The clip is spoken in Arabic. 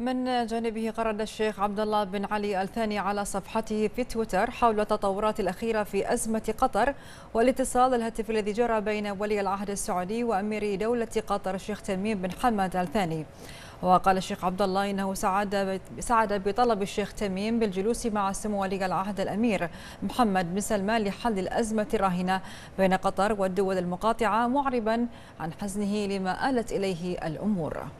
من جانبه قرر الشيخ عبد الله بن علي الثاني على صفحته في تويتر حول التطورات الأخيرة في أزمة قطر والاتصال الهاتفي الذي جرى بين ولي العهد السعودي وأمير دولة قطر الشيخ تميم بن حمد الثاني وقال الشيخ عبد الله انه سعد سعد بطلب الشيخ تميم بالجلوس مع سمو ولي العهد الامير محمد بن سلمان لحل الازمه الراهنه بين قطر والدول المقاطعه معربا عن حزنه لما الت اليه الامور